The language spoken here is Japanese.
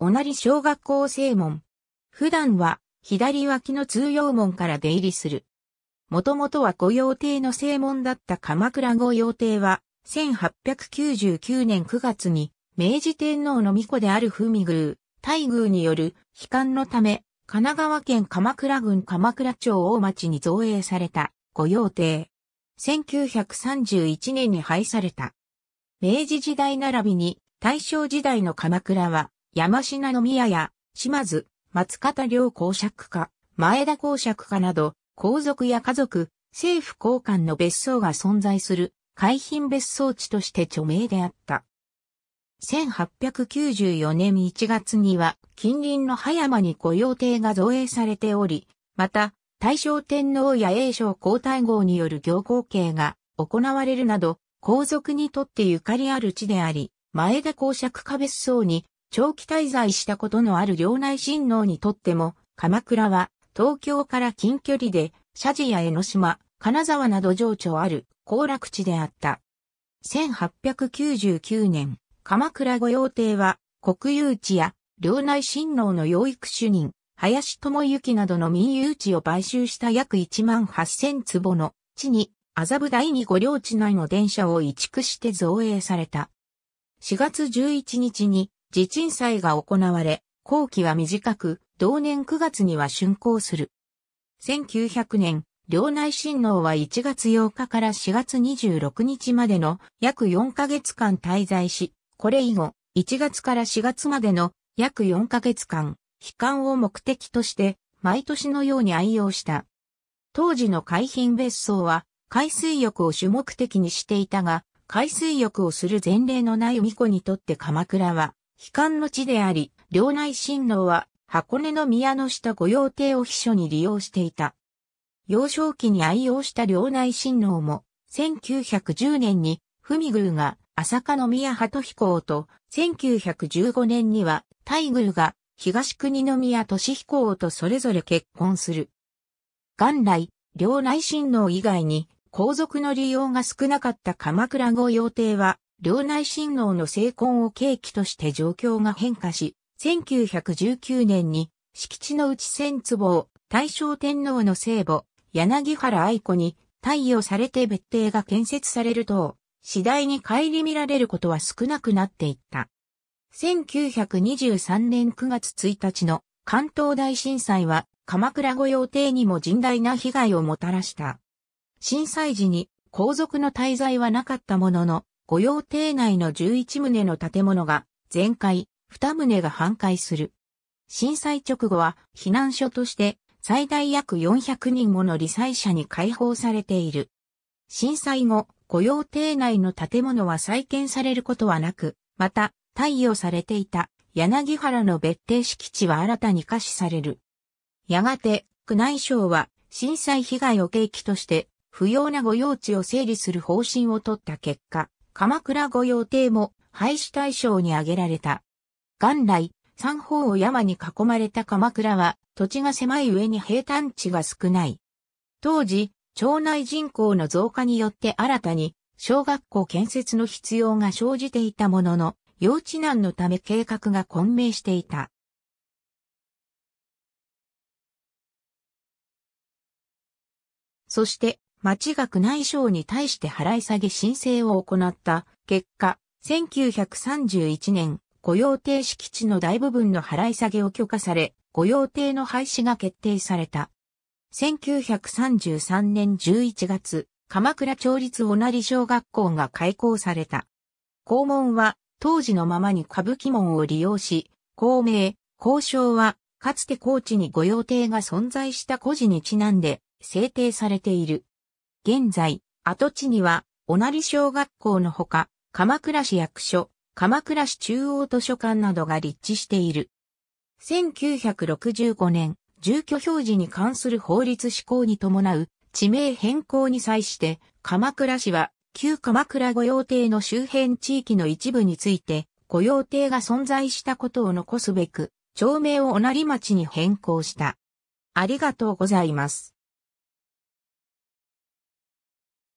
同じ小学校正門。普段は左脇の通用門から出入りする。もともとは御用邸の正門だった鎌倉御用邸は、1899年9月に、明治天皇の御子である文宮、大宮による悲観のため、神奈川県鎌倉郡鎌倉町大町に造営された御用邸。1931年に廃された。明治時代並びに大正時代の鎌倉は山の宮や、島津、松方両公爵家、前田公爵家など、皇族や家族、政府高官の別荘が存在する、海浜別荘地として著名であった。1894年1月には近隣の葉山に御用邸が造営されており、また大正天皇や栄章皇太后による行行刑が行われるなど、皇族にとってゆかりある地であり、前田公爵家別荘に長期滞在したことのある領内親王にとっても、鎌倉は東京から近距離で、社寺や江ノ島、金沢など情緒ある行楽地であった。1899年、鎌倉御用邸は国有地や領内親王の養育主任、林智之などの民有地を買収した約1万8000坪の地に麻布第二五領地内の電車を移築して造営された。4月11日に地鎮祭が行われ、後期は短く、同年9月には竣工する。1900年、領内親王は1月8日から4月26日までの約4ヶ月間滞在し、これ以後、1月から4月までの約4ヶ月間、悲観を目的として、毎年のように愛用した。当時の海浜別荘は、海水浴を主目的にしていたが、海水浴をする前例のない巫女にとって鎌倉は、悲観の地であり、領内親王は箱根の宮の下御用邸を秘書に利用していた。幼少期に愛用した領内親王も、1910年に、文宮が朝霞宮鳩彦と、1915年には、大宮が東国宮俊彦とそれぞれ結婚する。元来、領内親王以外に、皇族の利用が少なかった鎌倉御用邸は、領内親王の成婚を契機として状況が変化し、1919年に敷地の内千坪を大正天皇の聖母、柳原愛子に対応されて別邸が建設されると、次第に帰り見られることは少なくなっていった。1923年9月1日の関東大震災は鎌倉御用邸にも甚大な被害をもたらした。震災時に皇族の滞在はなかったものの、御用邸内の11棟の建物が全壊、2棟が半壊する。震災直後は避難所として最大約400人もの罹災者に解放されている。震災後、御用邸内の建物は再建されることはなく、また、貸与されていた柳原の別邸敷地は新たに可視される。やがて、宮内省は震災被害を契機として、不要な御用地を整理する方針を取った結果、鎌倉御用邸も廃止対象に挙げられた。元来、三方を山に囲まれた鎌倉は土地が狭い上に平坦地が少ない。当時、町内人口の増加によって新たに小学校建設の必要が生じていたものの、幼稚難のため計画が混迷していた。そして、町学内省に対して払い下げ申請を行った結果、1931年、御用邸敷地の大部分の払い下げを許可され、御用邸の廃止が決定された。1933年11月、鎌倉町立同じ小学校が開校された。校門は当時のままに歌舞伎門を利用し、公名、校章はかつて高知に御用邸が存在した古事にちなんで制定されている。現在、跡地には、小成小学校のほか、鎌倉市役所、鎌倉市中央図書館などが立地している。1965年、住居表示に関する法律施行に伴う地名変更に際して、鎌倉市は旧鎌倉御用邸の周辺地域の一部について、御用邸が存在したことを残すべく、町名を小成町に変更した。ありがとうございます。